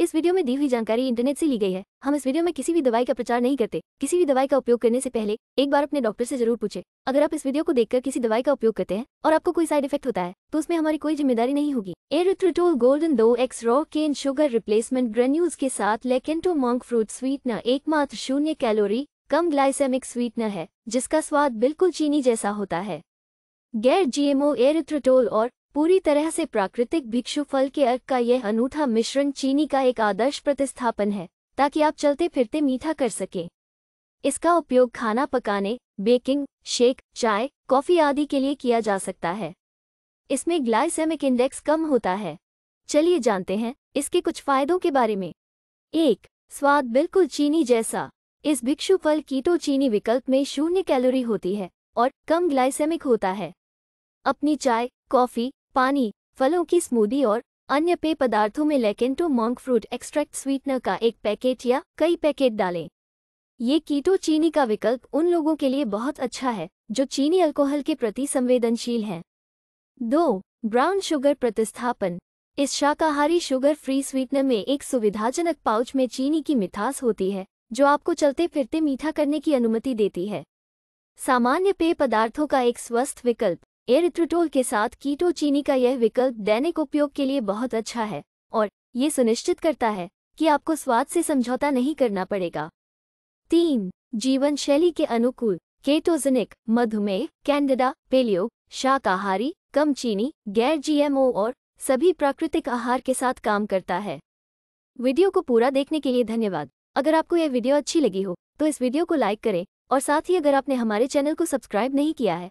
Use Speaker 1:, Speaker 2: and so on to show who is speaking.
Speaker 1: इस वीडियो में दी हुई जानकारी इंटरनेट से ली गई है हम इस वीडियो में किसी भी दवाई का प्रचार नहीं करते किसी भी दवाई का उपयोग करने से पहले एक बार अपने डॉक्टर से जरूर पूछे अगर आप इस वीडियो को देखकर किसी दवाई का उपयोग करते हैं और आपको कोई साइड इफेक्ट होता है तो उसमें हमारी कोई जिम्मेदारी नहीं होगी एरिथ्रिटोल गोल्डन दो X raw cane sugar replacement granules के साथ लेकेंटो मॉन्ग फ्रूट स्वीटनर एकमात्र शून्य कैलोरी कम ग्लाइसेमिक स्वीटनर है जिसका स्वाद बिल्कुल चीनी जैसा होता है गैर जीएमओ एरिथ्रिटोल और पूरी तरह से प्राकृतिक भिक्षु फल के अर्क का यह अनूठा मिश्रण चीनी का एक आदर्श प्रतिस्थापन है ताकि आप चलते फिरते मीठा कर सकें इसका उपयोग खाना पकाने बेकिंग शेक चाय कॉफ़ी आदि के लिए किया जा सकता है इसमें ग्लाइसेमिक इंडेक्स कम होता है चलिए जानते हैं इसके कुछ फायदों के बारे में एक स्वाद बिल्कुल चीनी जैसा इस भिक्षु फल कीटो चीनी विकल्प में शून्य कैलोरी होती है और कम ग्लाइसेमिक होता है अपनी चाय कॉफ़ी पानी फलों की स्मूदी और अन्य पेय पदार्थों में Lakanto monk fruit extract sweetener का एक पैकेट या कई पैकेट डालें ये कीटो चीनी का विकल्प उन लोगों के लिए बहुत अच्छा है जो चीनी अल्कोहल के प्रति संवेदनशील हैं दो ब्राउन शुगर प्रतिस्थापन इस शाकाहारी शुगर फ्री स्वीटनर में एक सुविधाजनक पाउच में चीनी की मिठास होती है जो आपको चलते फिरते मीठा करने की अनुमति देती है सामान्य पेय पदार्थों का एक स्वस्थ विकल्प एरिथ्रिटोल के साथ कीटो चीनी का यह विकल्प दैनिक उपयोग के लिए बहुत अच्छा है और ये सुनिश्चित करता है कि आपको स्वाद से समझौता नहीं करना पड़ेगा तीन जीवन शैली के अनुकूल केटोजेनिक मधुमेह कैंडिडा पेलियो शाकाहारी कम चीनी गैर जीएमओ और सभी प्राकृतिक आहार के साथ काम करता है वीडियो को पूरा देखने के लिए धन्यवाद अगर आपको यह वीडियो अच्छी लगी हो तो इस वीडियो को लाइक करें और साथ ही अगर आपने हमारे चैनल को सब्सक्राइब नहीं किया है